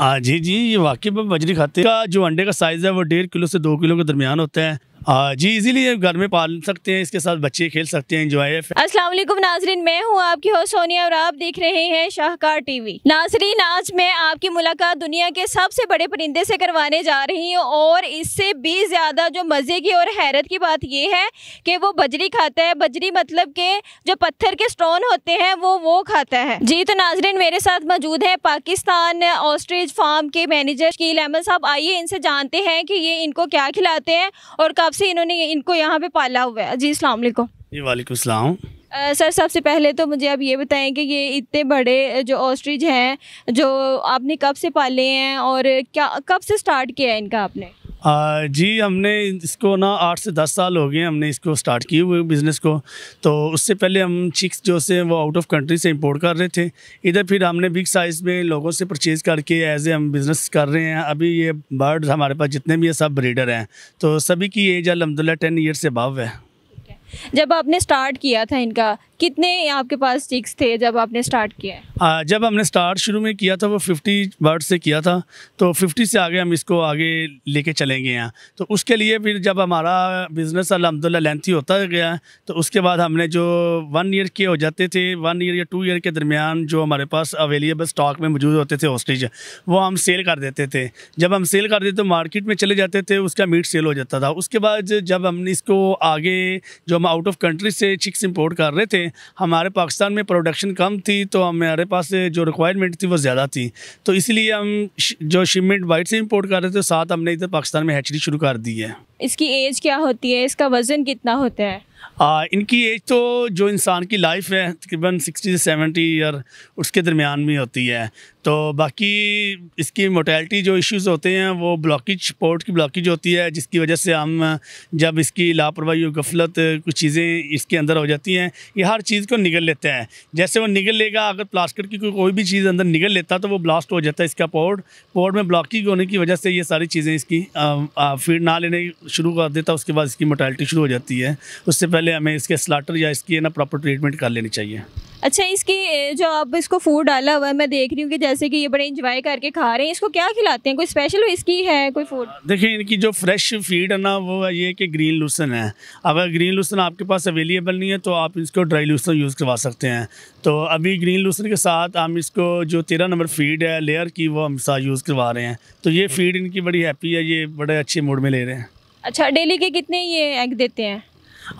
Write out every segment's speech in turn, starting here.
हाँ जी जी ये वाकई में बजरी खाते का जो अंडे का साइज़ है वो डेढ़ किलो से दो किलो के दरमियान होता है जी इजीली घर में पाल सकते हैं इसके साथ बच्चे खेल सकते हैं अस्सलाम वालेकुम नाजरीन मैं हूँ आपकी हो सोनिया और आप देख रहे हैं शाहकार टीवी नाजरीन आज मैं आपकी मुलाकात दुनिया के सबसे बड़े परिंदे से करवाने जा रही हूँ और इससे भी ज़्यादा जो मज़े की और हैरत की बात ये है कि वो बजरी खाता है बजरी मतलब के जो पत्थर के स्टोन होते हैं वो वो खाता है जी तो नाजरीन मेरे साथ मौजूद है पाकिस्तान ऑस्ट्रेज फार्म के मैनेजर की अहमद साहब आइए इनसे जानते हैं कि ये इनको क्या खिलाते हैं और कब से इन्होंने इनको यहाँ पे पाला हुआ है जी वालेकुम जी वालेकुम अस्सलाम सर सबसे पहले तो मुझे आप ये बताएं कि ये इतने बड़े जो ऑस्ट्रिज हैं जो आपने कब से पाले हैं और क्या कब से स्टार्ट किया है इनका आपने आ, जी हमने इसको ना आठ से दस साल हो गए हमने इसको स्टार्ट किए हुए बिज़नेस को तो उससे पहले हम चिक्स जो से वो आउट ऑफ कंट्री से इंपोर्ट कर रहे थे इधर फिर हमने बिग साइज़ में लोगों से परचेज़ करके एज ए हम बिज़नेस कर रहे हैं अभी ये बर्ड हमारे पास जितने भी हैं सब ब्रीडर हैं तो सभी की एज अलहमदिल्ला टेन ईयर से अबव है जब आपने स्टार्ट किया था इनका कितने आपके पास स्टिक्स थे जब आपने स्टार्ट किया आ, जब हमने स्टार्ट शुरू में किया था वो 50 वर्ड से किया था तो 50 से आगे हम इसको आगे लेके चलेंगे यहाँ तो उसके लिए फिर जब हमारा बिज़नेस अलहमदिल्ला लेंथी होता गया तो उसके बाद हमने जो वन ईयर के हो जाते थे वन ईयर या टू ईयर के दरमियान जो हमारे पास अवेलेबल स्टॉक में मौजूद होते थे हॉस्टेज वो हम सेल कर देते थे जब हम सेल कर देते तो मार्केट में चले जाते थे उसका मीट सेल हो जाता था उसके बाद जब हमने इसको आगे जो हम आउट ऑफ कंट्री से चिक्स इम्पोर्ट कर रहे थे हमारे पाकिस्तान में प्रोडक्शन कम थी तो हमारे पास जो रिक्वायरमेंट थी वो ज़्यादा थी तो इसलिए हम जो शिपमेंट वाइट से इम्पोर्ट कर रहे थे साथ हमने इधर पाकिस्तान में हैचरी शुरू कर दी है इसकी एज क्या होती है इसका वज़न कितना होता है आ, इनकी एज तो जो इंसान की लाइफ है तकरीबन 60 से 70 ईयर उसके दरमियान में होती है तो बाकी इसकी मोटेलिटी जो इश्यूज़ होते हैं वो ब्लॉकेज पोर्ट की ब्लॉकेज होती है जिसकी वजह से हम जब इसकी लापरवाही और गफलत कुछ चीज़ें इसके अंदर हो जाती हैं ये हर चीज़ को निगल लेते हैं जैसे वो निगल लेगा अगर प्लास्टिक की कोई कोई भी चीज़ अंदर निगल लेता तो वो ब्लास्ट हो जाता है इसका पोर्ट पोर्ट में ब्लॉकेज होने की वजह से ये सारी चीज़ें इसकी फीड ना लेने शुरू कर देता उसके बाद इसकी मोटेलिटी शुरू हो जाती है उससे पहले हमें इसके स्लाटर या इसकी ना प्रॉपर ट्रीटमेंट कर लेनी चाहिए अच्छा इसकी जो आप इसको फूड डाला हुआ है मैं देख रही हूँ कि जैसे कि ये बड़े इंजॉय करके खा रहे हैं इसको क्या खिलाते हैं कोई स्पेशल इसकी है कोई फूड देखिए इनकी जो फ्रेश फीड है ना वो है ये कि ग्रीन लूसन है अगर ग्रीन लूसन आपके पास अवेलेबल नहीं है तो आप इसको ड्राई लूसन यूज़ करवा सकते हैं तो अभी ग्रीन लूसन के साथ हम इसको जो तेरह नंबर फीड है लेयर की वो हम साथ यूज़ करवा रहे हैं तो ये फीड इनकी बड़ी हैप्पी है ये बड़े अच्छे मूड में ले रहे हैं अच्छा डेली के कितने ये एग देते हैं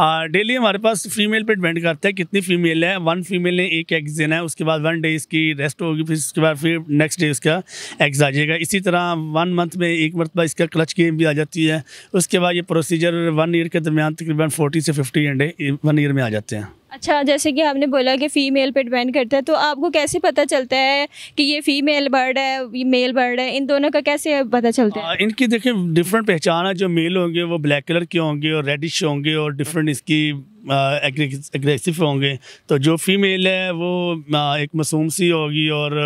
डेली हमारे पास फीमेल पे डिपेंड करता है कितनी फीमेल है वन फीमेल ने एक एग्ज देना है उसके बाद वन डे इसकी रेस्ट होगी फिर उसके बाद फिर नेक्स्ट डे उसका एग्ज आ जाएगा इसी तरह वन मंथ में एक मरतबा इसका क्लच गेम भी आ जाती है उसके बाद ये प्रोसीजर वन ईयर के दरमियान तकरीबन फोर्टी से फिफ्टी अंडे वन ईयर में आ जाते हैं अच्छा जैसे कि आपने बोला कि फ़ीमेल पे डिपेंड करता है तो आपको कैसे पता चलता है कि ये फ़ीमेल बर्ड है ये मेल बर्ड है इन दोनों का कैसे पता चलता है हाँ, इनकी देखिए डिफरेंट पहचान है जो मेल होंगे वो ब्लैक कलर के होंगे और रेडिश होंगे और डिफरेंट इसकी एग्रेसिव होंगे तो जो फीमेल है वो एक मासूम सी होगी और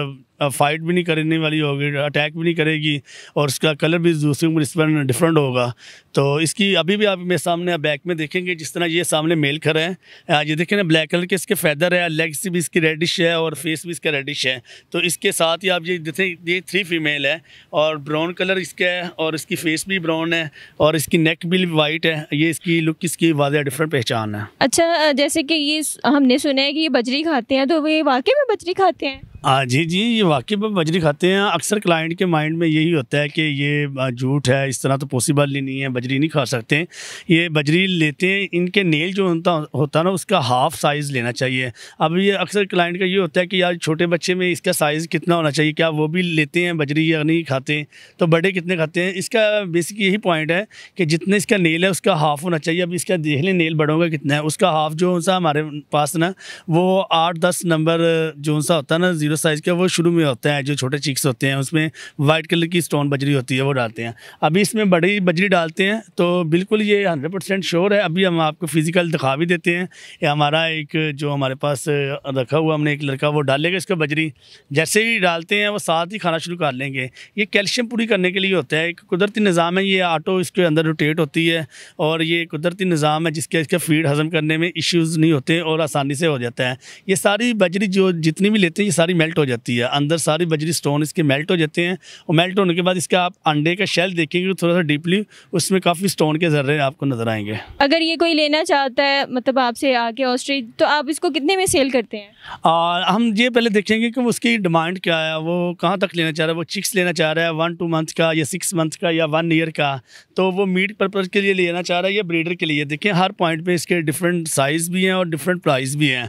फाइट भी नहीं करने वाली होगी अटैक भी नहीं करेगी और इसका कलर भी दूसरे मुनसिपल डिफरेंट होगा तो इसकी अभी भी आप मेरे सामने बैक में देखेंगे जिस तरह ये सामने मेल खड़े है ये देखें ना ब्लैक कलर के इसके फैदर है लेग्स भी इसकी रेडिश है और फेस भी इसका रेडिश है तो इसके साथ ही आप ये देखें ये थ्री फीमेल है और ब्राउन कलर इसका है और इसकी फेस भी ब्राउन है और इसकी नेक भी वाइट है ये इसकी लुक इसकी वाजह डिफरेंट पहचान है अच्छा जैसे कि ये हमने सुना है कि ये बजरी खाते हैं तो वे वाकई में बजरी खाते हैं हाँ जी जी ये वाकई में बजरी खाते हैं अक्सर क्लाइंट के माइंड में यही होता है कि ये झूठ है इस तरह तो पॉसिबल ही नहीं है बजरी नहीं खा सकते हैं ये बजरी लेते हैं इनके नेल जो होता होता ना उसका हाफ़ साइज़ लेना चाहिए अब ये अक्सर क्लाइंट का ये होता है कि यार छोटे बच्चे में इसका साइज़ कितना होना चाहिए क्या वो भी लेते हैं बजरी या नहीं खाते तो बड़े कितने खाते हैं इसका बेसिक यही पॉइंट है कि जितने इसका नेल है उसका हाफ़ होना चाहिए अब इसका देख लें नेल बड़ों का कितना है उसका हाफ़ जो सा हमारे पास ना वो आठ दस नंबर जो सा होता है ना ज़ीरो छोटे साइज़ के वो शुरू में होता है जो छोटे चिक्स होते हैं उसमें वाइट कलर की स्टोन बजरी होती है वो डालते हैं अभी इसमें बड़ी बजरी डालते हैं तो बिल्कुल ये हंड्रेड परसेंट श्योर है अभी हम आपको फिज़िकल दिखा भी देते हैं ये हमारा एक जो हमारे पास रखा हुआ हमने एक लड़का वो डालेगा इसका बजरी जैसे ही डालते हैं वो साथ ही खाना शुरू कर लेंगे ये कैल्शियम पूरी करने के लिए होता है एक कुदरती निज़ाम है ये आटो इसके अंदर रोटेट होती है और ये कुदरती निज़ाम है जिसके इसके फीड हज़म करने में इश्यूज़ नहीं होते और आसानी से हो जाता है ये सारी बजरी जो जितनी भी लेते हैं ये सारी मेल्ट हो जाती है अंदर सारी बजरी स्टोन इसके मेल्ट हो जाते हैं और मेल्ट होने के बाद इसका आप अंडे का शेल देखेंगे तो थोड़ा सा डीपली उसमें काफ़ी स्टोन के जर्रे आपको नजर आएंगे अगर ये कोई लेना चाहता है मतलब आपसे आके ऑस्ट्रेज तो आप इसको कितने में सेल करते हैं और हम ये पहले देखेंगे कि उसकी डिमांड क्या है वो कहाँ तक लेना चाह रहा है वो चिक्स लेना चाह रहा है वन टू मंथ का या सिक्स मंथ का या वन ईयर का तो वो मीट पर्पज़ के लिए लेना चाह रहा है या ब्रीडर के लिए देखें हर पॉइंट पे इसके डिफरेंट साइज़ भी हैं और डिफरेंट प्राइस भी हैं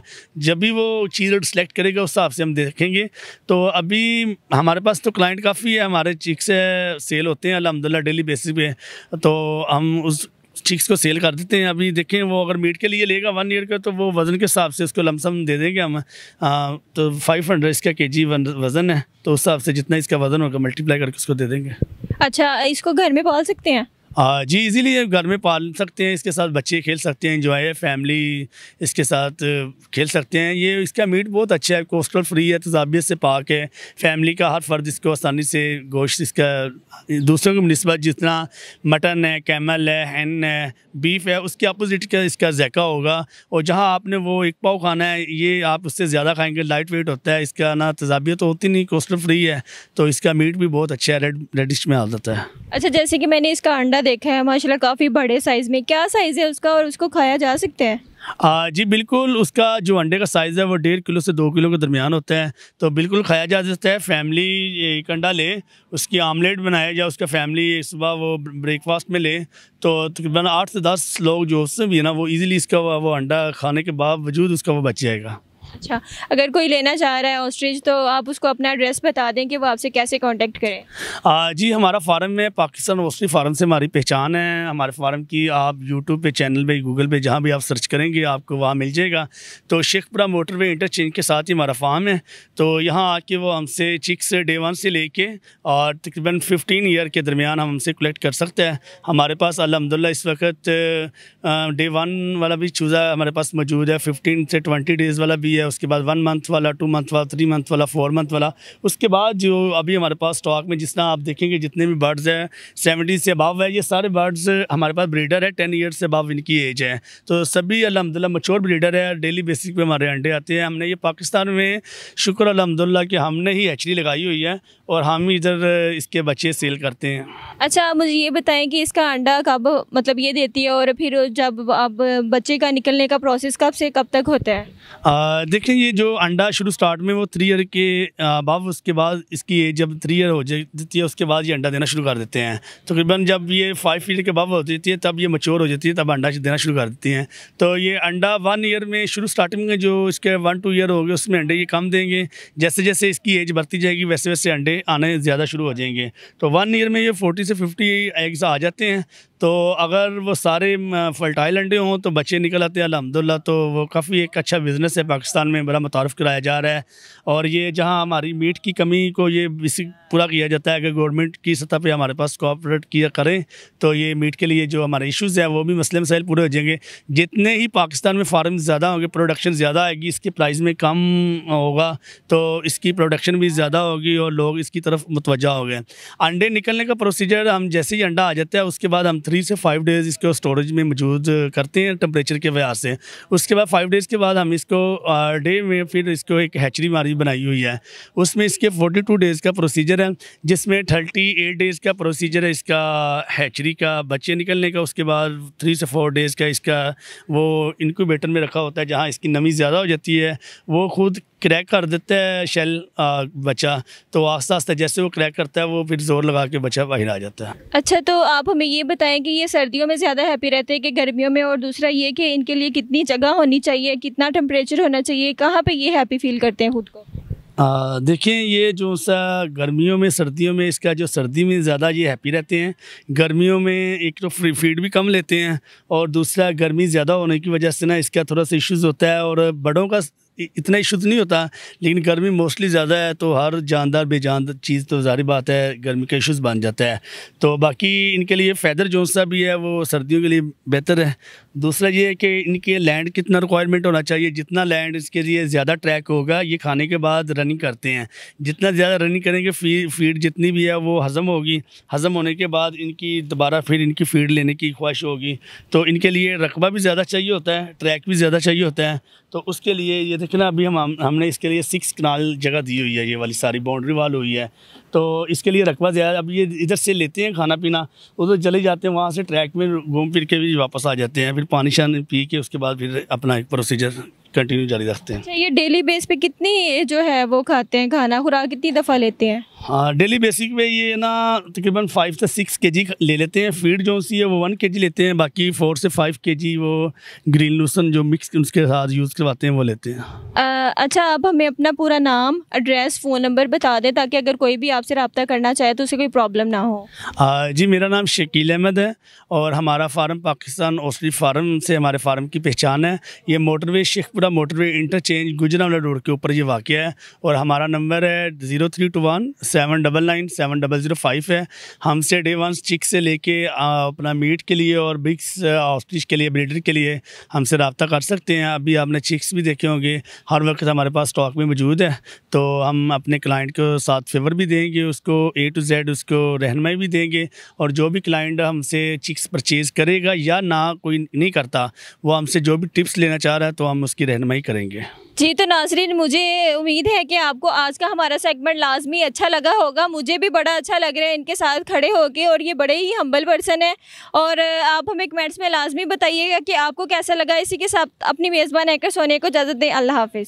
जब भी वो चीज़ सेलेक्ट करेगा उस हिसाब से हम देख देखेंगे तो अभी हमारे पास तो क्लाइंट काफ़ी है हमारे चीक से सेल होते हैं अलहमदिल्ला डेली बेसिस पे तो हम उस चिक्स को सेल कर देते हैं अभी देखें वो अगर मीट के लिए लेगा वन ईयर का तो वो वज़न के हिसाब से उसको लमसम दे देंगे हम आ, तो फाइव हंड्रेड इसका के जी वज़न है तो उस हिसाब से जितना इसका वज़न होगा मल्टीप्लाई करके उसको दे देंगे अच्छा इसको घर में पाल सकते हैं जी इजीली घर में पाल सकते हैं इसके साथ बच्चे खेल सकते हैं जो है फैमिली इसके साथ खेल सकते हैं ये इसका मीट बहुत अच्छा है कोस्टल फ्री है तजाबियत तो से पाक है फैमिली का हर फर्द इसको आसानी से गोश्त इसका दूसरों की नस्बत जितना मटन है कैमल है हैन है बीफ है उसके अपोजिट का इसका जैका होगा और जहाँ आपने वो एक पाव खाना है ये आप उससे ज़्यादा खाएंगे लाइट वेट होता है इसका ना तजाबियत तो होती नहीं कोस्टल फ्री है तो इसका मीट भी बहुत अच्छा है रेड रेडिश में आ जाता है अच्छा जैसे कि मैंने इसका अंडा देखा है माशाल्लाह काफ़ी बड़े साइज़ में क्या साइज़ है उसका और उसको खाया जा सकते हैं आ, जी बिल्कुल उसका जो अंडे का साइज़ है वो डेढ़ किलो से दो किलो के दरमियान होता है तो बिल्कुल खाया जा सकता है फैमिली एक अंडा ले उसकी आमलेट बनाया या उसका फैमिली सुबह वो ब्रेकफास्ट में ले तो तकरीबन आठ से दस लोग जो उससे भी है ना वो ईज़िली इसका वो अंडा खाने के बावजूद उसका वो बच जाएगा अच्छा अगर कोई लेना चाह रहा है ऑस्ट्रिच तो आप उसको अपना एड्रेस बता दें कि वो आपसे कैसे कांटेक्ट करें आ, जी हमारा फार्म है पाकिस्तान ऑस्ट्री फार्म से हमारी पहचान है हमारे फार्म की आप यूट्यूब पे चैनल पे गूगल पे जहाँ भी आप सर्च करेंगे आपको वहाँ मिल जाएगा तो शेखपुरा मोटरवे इंटरचेंज के साथ ही हमारा फार्म है तो यहाँ आके वो हमसे चिक्स डे वन से लेके और तकरीबन फिफ्टीन ईयर के दरमियान हम हमसे कलेक्ट कर सकते हैं हमारे पास अलहमदिल्ला इस वक्त डे वन वाला भी चूज़ा हमारे पास मौजूद है फिफ्टीन से ट्वेंटी डेज़ वाला भी है उसके बाद वन मंथ वाला टू मंथ वाला थ्री मंथ वाला फोर मंथ वाला उसके बाद जो अभी हमारे पास स्टॉक में जितना आप देखेंगे जितने भी बर्ड्स हैं सेवेंटी से अबाव है ये सारे बर्ड्स हमारे पास ब्रीडर है टेन ईयर्स से अबाव इनकी एज है तो सभी अलहमदिल्ला मच्योर ब्रीडर है डेली बेसिस पर हमारे अंडे आते हैं हमने ये पाकिस्तान में शुक्र अलहमदिल्ला कि हमने ही एचडी लगाई हुई है और हम इधर इसके बच्चे सेल करते हैं अच्छा मुझे ये बताएं कि इसका अंडा कब मतलब ये देती है और फिर जब अब बच्चे का निकलने का प्रोसेस कब से कब तक होता है देखें ये जो अंडा शुरू स्टार्ट में वो थ्री ईयर के बाद उसके बाद इसकी एज जब थ्री ईयर हो जाती है उसके बाद ये अंडा देना शुरू कर देते हैं तकरीबन तो जब ये फाइव ईयर के बाद हो जाती है तब ये मच्योर हो जाती है तब अंडा देना शुरू कर देती हैं तो ये अंडा वन ईयर में शुरू स्टार्टिंग में जो इसके वन टू ईयर हो गए उसमें अंडे ये कम देंगे जैसे जैसे इसकी एज बढ़ती जाएगी वैसे वैसे अंडे आने ज़्यादा शुरू हो जाएंगे तो वन ईयर में ये फोर्टी से फिफ्टी एग्स आ जाते हैं तो अगर वो सारे फर्टाइल अंडे हों तो बच्चे निकल आते हैं अलहमदिल्ला तो वो काफ़ी एक अच्छा बिज़नेस है पाकिस्तान में बड़ा मुतारफ़ कराया जा रहा है और ये जहाँ हमारी मीट की कमी को ये इसी पूरा किया जाता है अगर गवर्नमेंट की सतह पे हमारे पास कोऑपरेट किया करें तो ये मीट के लिए जो हमारे इश्यूज़ हैं वो भी मसले मसाइल पूरे हो जाएंगे जितने ही पाकिस्तान में फार्म ज़्यादा होंगे प्रोडक्शन ज़्यादा आएगी इसके प्राइस में कम होगा तो इसकी प्रोडक्शन भी ज़्यादा होगी और लोग इसकी तरफ मुतवजा हो गए अंडे निकलने का प्रोसीजर हम जैसे ही अंडा आ जाता है उसके बाद हम थ्री से फाइव डेज़ इसको स्टोरेज में मौजूद करते हैं टम्परेचर के वजह से उसके बाद फाइव डेज़ के बाद हम इसको डे में फिर इसको एक हैचरी मारी बनाई हुई है उसमें इसके फोर्टी टू डेज़ का प्रोसीजर है जिसमें थर्टी एट डेज़ का प्रोसीजर है इसका हैचरी का बच्चे निकलने का उसके बाद थ्री से फोर डेज़ का इसका वो इनक्यूबेटर में रखा होता है जहाँ इसकी नमी ज़्यादा हो जाती है वो खुद क्रैक कर देता है शेल बच्चा तो आस्ते आस्ते जैसे वो क्रैक करता है वो फिर जोर लगा के बच्चा बाहर आ जाता है अच्छा तो आप हमें ये बताएं कि ये सर्दियों में ज़्यादा हैप्पी रहते हैं कि गर्मियों में और दूसरा ये कि इनके लिए कितनी जगह होनी चाहिए कितना टेम्परेचर होना चाहिए कहाँ पर ये हैप्पी फील करते हैं खुद को देखिए ये जो सा गर्मियों में सर्दियों में इसका जो सर्दी में ज़्यादा ये हैप्पी रहते हैं गर्मियों में एक तो फ्री फीड भी कम लेते हैं और दूसरा गर्मी ज़्यादा होने की वजह से ना इसका थोड़ा सा इश्यूज़ होता है और बड़ों का इतना इशू तो नहीं होता लेकिन गर्मी मोस्टली ज़्यादा है तो हर जानदार बेजान चीज़ तो जारी बात है गर्मी का इशूज़ बन जाता है तो बाकी इनके लिए फैदर जोसा सा भी है वो सर्दियों के लिए बेहतर है दूसरा ये है कि इनके लैंड कितना रिक्वायरमेंट होना चाहिए जितना लैंड इसके लिए ज़्यादा ट्रैक होगा ये खाने के बाद रनिंग करते हैं जितना ज़्यादा रनिंग करेंगे फी फीड जितनी भी है वो हज़म होगी हज़म होने के बाद इनकी दोबारा फिर इनकी फीड लेने की ख्वाहिश होगी तो इनके लिए रकबा भी ज़्यादा चाहिए होता है ट्रैक भी ज़्यादा चाहिए होता है तो उसके लिए ये देखना अभी हम हमने इसके लिए सिक्स कनाल जगह दी हुई है ये वाली सारी बाउंड्री वाल हुई है तो इसके लिए रकबा ज़्यादा अब ये इधर से लेते हैं खाना पीना उधर चले जाते हैं वहाँ से ट्रैक में घूम फिर के भी वापस आ जाते हैं फिर पानी शानी पी के उसके बाद फिर अपना एक प्रोसीजर कंटिन्यू जारी रखते हैं अच्छा, ये डेली बेस पे कितनी जो है वो खाते हैं खाना खुराक कितनी दफ़ा लेते हैं हाँ डेली बेसिक पे ये ना तकरीबन फाइव से सिक्स के जी ले लेते हैं फीड जो सी है वो वन के जी लेते हैं बाकी फोर से फाइव के जी वो ग्रीन लूसन जो मिक्स उसके साथ यूज़ करवाते हैं वो लेते हैं आ, अच्छा आप हमें अपना पूरा नाम एड्रेस फ़ोन नंबर बता दें ताकि अगर कोई भी आपसे रबता करना चाहे तो उसे कोई प्रॉब्लम ना हो आ, जी मेरा नाम शकील अहमद है और हमारा फार्म पाकिस्तान ओसरी फार्म से हमारे फार्म की पहचान है ये मोटरवे शेखपुरा मोटरवे इंटरचेंज गुजरा रोड के ऊपर ये वाक़ है और हमारा नंबर है zero three two one seven double nine seven double zero five है हमसे डे वन चिक से लेके अपना मीट के लिए और बिग्स ऑस्ट्रिच के लिए ब्रीडर के लिए हमसे रबता कर सकते हैं अभी आपने चिक्स भी देखे होंगे हर वक्त हमारे पास स्टॉक में मौजूद है तो हम अपने क्लाइंट को साथ फेवर भी देंगे उसको ए टू जेड उसको रहनमई भी देंगे और जो भी क्लाइंट हमसे चिक्स परचेज़ करेगा या ना कोई नहीं करता वो हमसे जो भी टिप्स लेना चाह रहा है तो हम उसकी रहनमई करेंगे जी तो नाजरीन मुझे उम्मीद है कि आपको आज का हमारा सेगमेंट लाजमी अच्छा लगा होगा मुझे भी बड़ा अच्छा लग रहा है इनके साथ खड़े होके और ये बड़े ही हम्बल पर्सन है और आप हमें कमेंट्स में लाजमी बताइएगा कि आपको कैसा लगा इसी के साथ अपनी मेज़बान एकर सोने को इजाज़त दें अल्लाह हाफिज़